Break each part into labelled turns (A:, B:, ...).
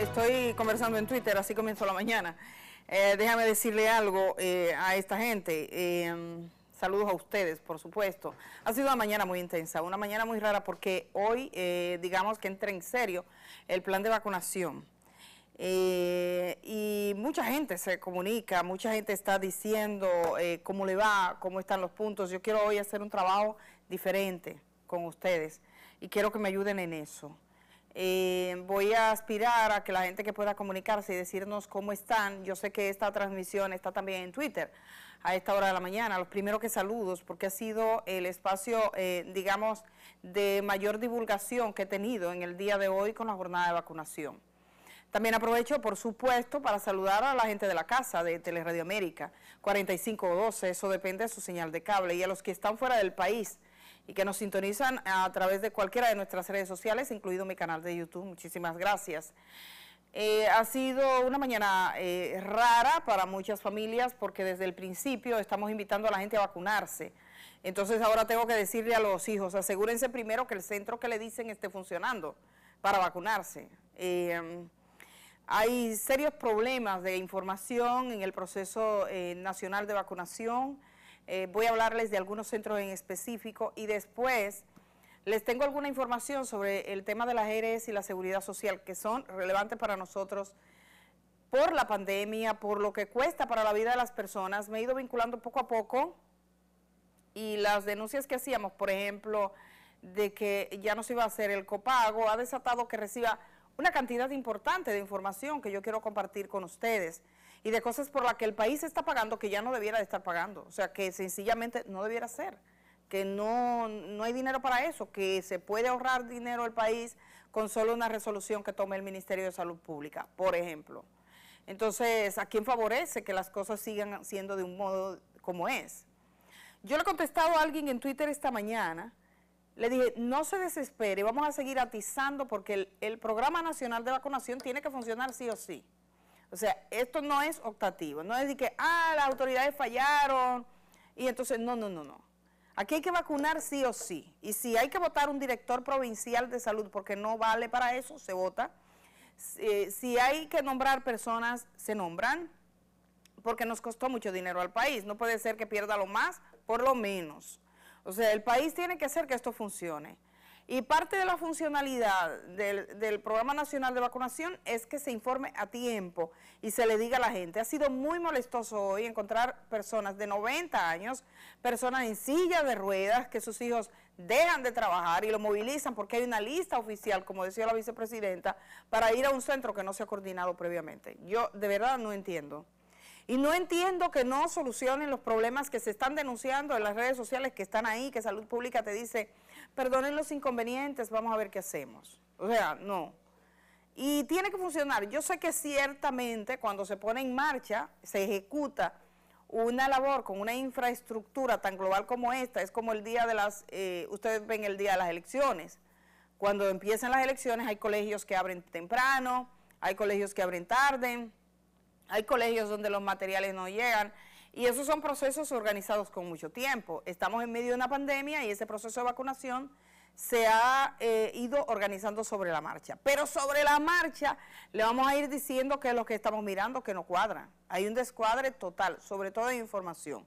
A: estoy conversando en Twitter, así comienzo la mañana. Eh, déjame decirle algo eh, a esta gente. Eh, saludos a ustedes, por supuesto. Ha sido una mañana muy intensa, una mañana muy rara porque hoy, digamos que entra en serio el plan de vacunación. y mucha gente se comunica, mucha gente está diciendo cómo le va, cómo están los puntos. Yo quiero hoy hacer un trabajo diferente con ustedes y quiero que me ayuden en eso. Eh, voy a aspirar a que la gente que pueda comunicarse y decirnos cómo están, yo sé que esta transmisión está también en Twitter a esta hora de la mañana. Los primeros que saludos, porque ha sido el espacio, eh, digamos, de mayor divulgación que he tenido en el día de hoy con la jornada de vacunación. También aprovecho, por supuesto, para saludar a la gente de la casa de Teleradio América, 45 12, eso depende de su señal de cable, y a los que están fuera del país, y que nos sintonizan a través de cualquiera de nuestras redes sociales, incluido mi canal de YouTube. Muchísimas gracias. Eh, ha sido una mañana eh, rara para muchas familias porque desde el principio estamos invitando a la gente a vacunarse. Entonces ahora tengo que decirle a los hijos, asegúrense primero que el centro que le dicen esté funcionando para vacunarse. Eh, hay serios problemas de información en el proceso nacional de vacunación. Eh, voy a hablarles de algunos centros en específico y después les tengo alguna información sobre el tema de las ARS y la seguridad social que son relevantes para nosotros por la pandemia, por lo que cuesta para la vida de las personas. Me he ido vinculando poco a poco y las denuncias que hacíamos, por ejemplo, de que ya no se iba a hacer el copago, ha desatado que reciba una cantidad importante de información que yo quiero compartir con ustedes y de cosas por las que el país está pagando que ya no debiera de estar pagando. O sea, que sencillamente no debiera ser, que no, hay dinero para eso, que se puede ahorrar dinero el país con solo una resolución que tome el Ministerio de Salud Pública, por ejemplo. Entonces, ¿a quién favorece que las cosas sigan siendo de un modo como es? Yo le he contestado a alguien en Twitter esta mañana, le dije, no se desespere, vamos a seguir atizando porque el, el programa nacional de vacunación tiene que funcionar sí o sí. O sea, esto no es optativo, no es de que, ah, las autoridades fallaron, y entonces, no, no, no, no. Aquí hay que vacunar sí o sí, y si hay que votar un director provincial de salud porque no vale para eso, se vota. si eh, hay que nombrar personas, se nombran, porque nos costó mucho dinero al país, no puede ser que pierda lo más por lo menos. O sea, el país tiene que hacer que esto funcione. Y parte de la funcionalidad del, Programa Nacional de Vacunación es que se informe a tiempo y se le diga a la gente. Ha sido muy molestoso hoy encontrar personas de 90 años, personas en silla de ruedas, que sus hijos dejan de trabajar y lo movilizan porque hay una lista oficial, como decía la vicepresidenta, para ir a un centro que no se ha coordinado previamente. Yo de verdad no entiendo. Y no entiendo que no solucionen los problemas que se están denunciando en las redes sociales que están ahí, que Salud Pública te dice, perdonen los inconvenientes, vamos a ver qué hacemos. O sea, no. Y tiene que funcionar. Yo sé que ciertamente cuando se pone en marcha, se ejecuta una labor con una infraestructura tan global como esta, es como el día de las, eh, ustedes ven el día de las elecciones. Cuando empiezan las elecciones hay colegios que abren temprano, hay colegios que abren tarde, hay colegios donde los materiales no llegan y esos son procesos organizados con mucho tiempo. Estamos en medio de una pandemia y ese proceso de vacunación se ha eh, ido organizando sobre la marcha. Pero sobre la marcha le vamos a ir diciendo que es lo que estamos mirando que no cuadra. Hay un descuadre total, sobre todo de información.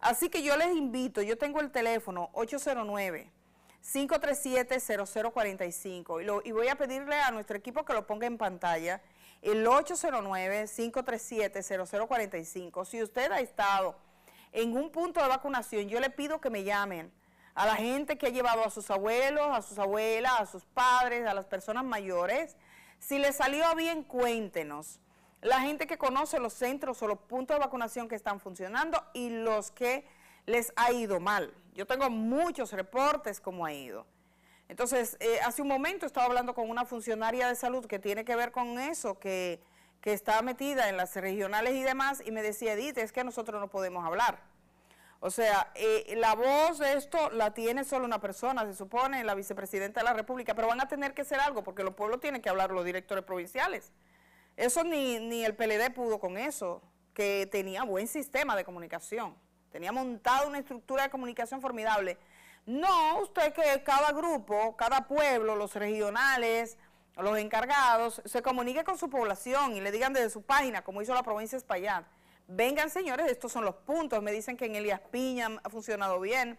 A: Así que yo les invito, yo tengo el teléfono 809 537-0045. Y, voy a pedirle a nuestro equipo que lo ponga en pantalla, el 809-537-0045. Si usted ha estado en un punto de vacunación, yo le pido que me llamen a la gente que ha llevado a sus abuelos, a sus abuelas, a sus padres, a las personas mayores. Si le salió bien, cuéntenos. La gente que conoce los centros o los puntos de vacunación que están funcionando y los que les ha ido mal. Yo tengo muchos reportes cómo ha ido. Entonces, eh, hace un momento estaba hablando con una funcionaria de salud que tiene que ver con eso, que, que está metida en las regionales y demás, y me decía, Edith, es que nosotros no podemos hablar. O sea, eh, la voz de esto la tiene solo una persona, se supone, la vicepresidenta de la República, pero van a tener que hacer algo, porque los pueblos tienen que hablar los directores provinciales. Eso ni, ni el PLD pudo con eso, que tenía buen sistema de comunicación. Tenía montada una estructura de comunicación formidable. No, usted que cada grupo, cada pueblo, los regionales, los encargados, se comunique con su población y le digan desde su página, como hizo la provincia de Espaillat. Vengan, señores, estos son los puntos. Me dicen que en Elías Piña ha funcionado bien,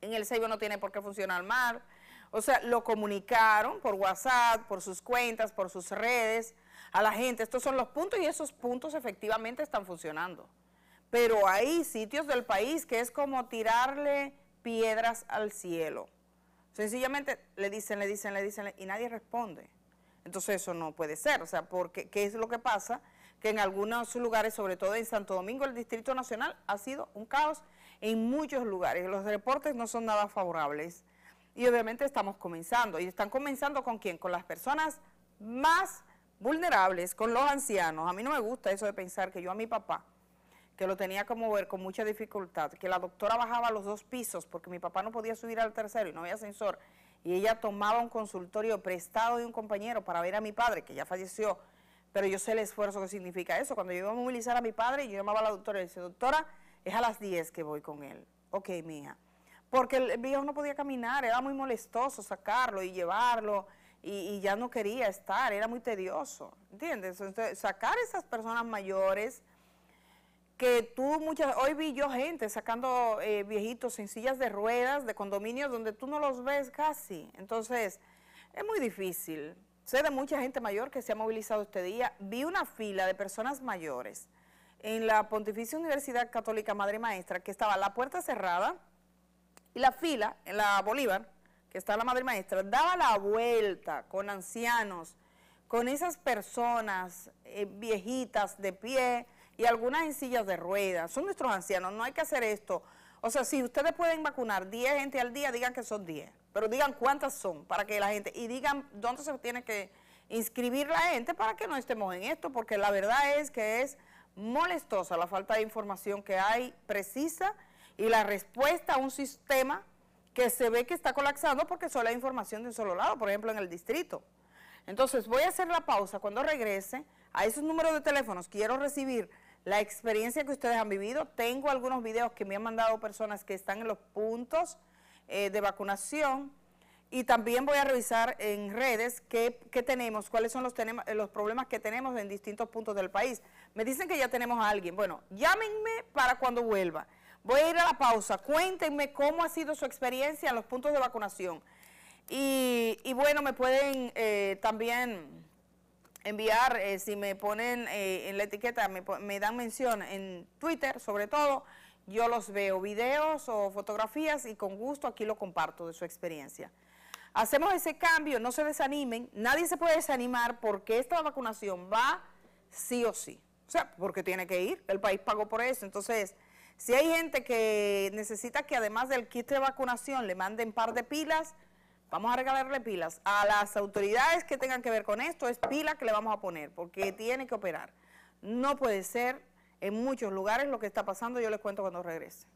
A: en El Seibo no tiene por qué funcionar mal. O sea, lo comunicaron por WhatsApp, por sus cuentas, por sus redes, a la gente. Estos son los puntos y esos puntos efectivamente están funcionando. Pero hay sitios del país que es como tirarle piedras al cielo. Sencillamente le dicen, le dicen, le dicen, y nadie responde. Entonces eso no puede ser, o sea, porque ¿qué es lo que pasa? Que en algunos lugares, sobre todo en Santo Domingo, el Distrito Nacional ha sido un caos en muchos lugares. Los reportes no son nada favorables. Y obviamente estamos comenzando. ¿Y están comenzando con quién? Con las personas más vulnerables, con los ancianos. A mí no me gusta eso de pensar que yo a mi papá que lo tenía como ver con mucha dificultad, que la doctora bajaba los dos pisos porque mi papá no podía subir al tercero y no había ascensor, y ella tomaba un consultorio prestado de un compañero para ver a mi padre, que ya falleció, pero yo sé el esfuerzo que significa eso. Cuando yo iba a movilizar a mi padre, yo llamaba a la doctora y le decía, doctora, es a las 10 que voy con él. Ok, mija. Porque el viejo no podía caminar, era muy molestoso sacarlo y llevarlo, y, y ya no quería estar, era muy tedioso, ¿entiendes? Entonces, sacar a esas personas mayores que tú muchas, hoy vi yo gente sacando eh, viejitos en sillas de ruedas de condominios donde tú no los ves casi. Entonces, es muy difícil. Sé de mucha gente mayor que se ha movilizado este día. Vi una fila de personas mayores en la Pontificia Universidad Católica Madre Maestra que estaba la puerta cerrada y la fila en la Bolívar, que está la Madre Maestra, daba la vuelta con ancianos, con esas personas eh, viejitas de pie, y algunas en sillas de ruedas, son nuestros ancianos, no hay que hacer esto. O sea, si ustedes pueden vacunar 10 gente al día, digan que son 10, pero digan cuántas son para que la gente, y digan dónde se tiene que inscribir la gente para que no estemos en esto, porque la verdad es que es molestosa la falta de información que hay precisa y la respuesta a un sistema que se ve que está colapsando porque solo hay información de un solo lado, por ejemplo en el distrito. Entonces voy a hacer la pausa, cuando regrese a esos números de teléfonos quiero recibir la experiencia que ustedes han vivido. Tengo algunos videos que me han mandado personas que están en los puntos eh, de vacunación y también voy a revisar en redes qué, qué tenemos, cuáles son los, tenemos, los problemas que tenemos en distintos puntos del país. Me dicen que ya tenemos a alguien. Bueno, llámenme para cuando vuelva. Voy a ir a la pausa. Cuéntenme cómo ha sido su experiencia en los puntos de vacunación. Y, y bueno, me pueden eh, también enviar, eh, si me ponen eh, en la etiqueta, me, dan mención en Twitter sobre todo, yo los veo, videos o fotografías y con gusto aquí lo comparto de su experiencia. Hacemos ese cambio, no se desanimen, nadie se puede desanimar porque esta vacunación va sí o sí. O sea, porque tiene que ir, el país pagó por eso. Entonces, si hay gente que necesita que además del kit de vacunación le manden par de pilas, Vamos a regalarle pilas. A las autoridades que tengan que ver con esto, es pila que le vamos a poner, porque tiene que operar. No puede ser en muchos lugares lo que está pasando, yo les cuento cuando regrese.